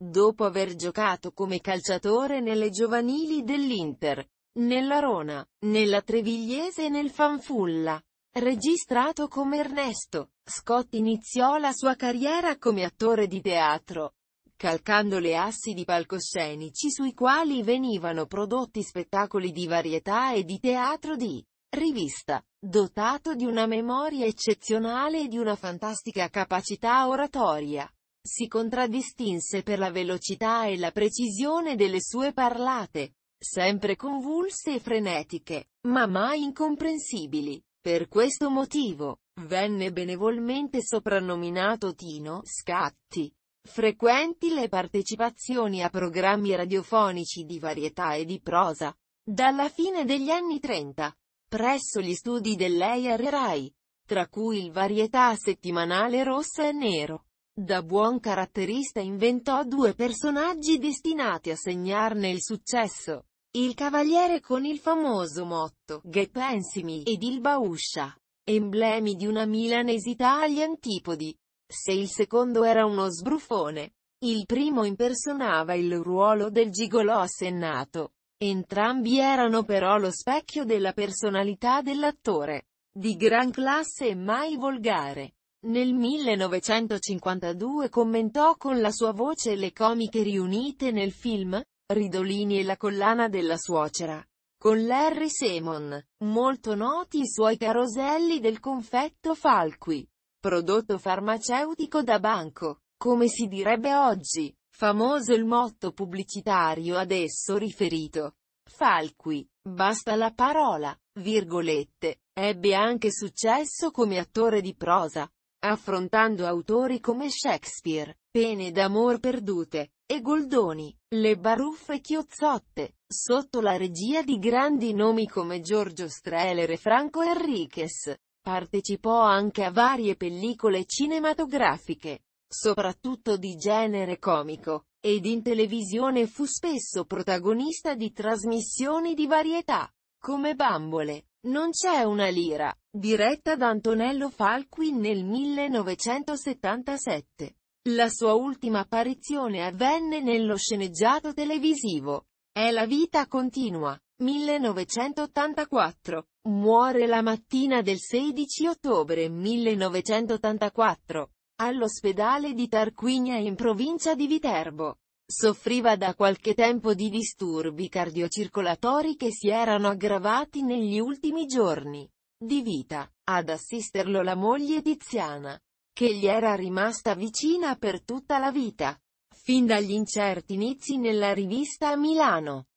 Dopo aver giocato come calciatore nelle giovanili dell'Inter, nella Rona, nella Trevigliese e nel Fanfulla, registrato come Ernesto, Scott iniziò la sua carriera come attore di teatro, calcando le assi di palcoscenici sui quali venivano prodotti spettacoli di varietà e di teatro di rivista, dotato di una memoria eccezionale e di una fantastica capacità oratoria si contraddistinse per la velocità e la precisione delle sue parlate, sempre convulse e frenetiche, ma mai incomprensibili. Per questo motivo, venne benevolmente soprannominato Tino Scatti. Frequenti le partecipazioni a programmi radiofonici di varietà e di prosa. Dalla fine degli anni 30, presso gli studi dell'EIR Rai, tra cui il varietà settimanale rossa e nero, da buon caratterista inventò due personaggi destinati a segnarne il successo. Il cavaliere con il famoso motto, Get Pensimi, ed il Bauscia, emblemi di una milanesità agli antipodi. Se il secondo era uno sbruffone, il primo impersonava il ruolo del gigolò assennato. Entrambi erano però lo specchio della personalità dell'attore, di gran classe e mai volgare. Nel 1952 commentò con la sua voce le comiche riunite nel film, Ridolini e la collana della suocera. Con Larry Simon, molto noti i suoi caroselli del confetto Falqui, prodotto farmaceutico da banco, come si direbbe oggi, famoso il motto pubblicitario ad esso riferito. Falqui, basta la parola, virgolette, ebbe anche successo come attore di prosa, affrontando autori come Shakespeare, Pene d'amor perdute, e Goldoni, le baruffe chiozzotte, sotto la regia di grandi nomi come Giorgio Streller e Franco Enriquez. Partecipò anche a varie pellicole cinematografiche, soprattutto di genere comico, ed in televisione fu spesso protagonista di trasmissioni di varietà, come Bambole, non c'è una lira, diretta da Antonello Falqui nel 1977. La sua ultima apparizione avvenne nello sceneggiato televisivo. È la vita continua. 1984. Muore la mattina del 16 ottobre 1984. All'ospedale di Tarquinia in provincia di Viterbo. Soffriva da qualche tempo di disturbi cardiocircolatori che si erano aggravati negli ultimi giorni di vita. Ad assisterlo la moglie Tiziana, che gli era rimasta vicina per tutta la vita, fin dagli incerti inizi nella rivista a Milano.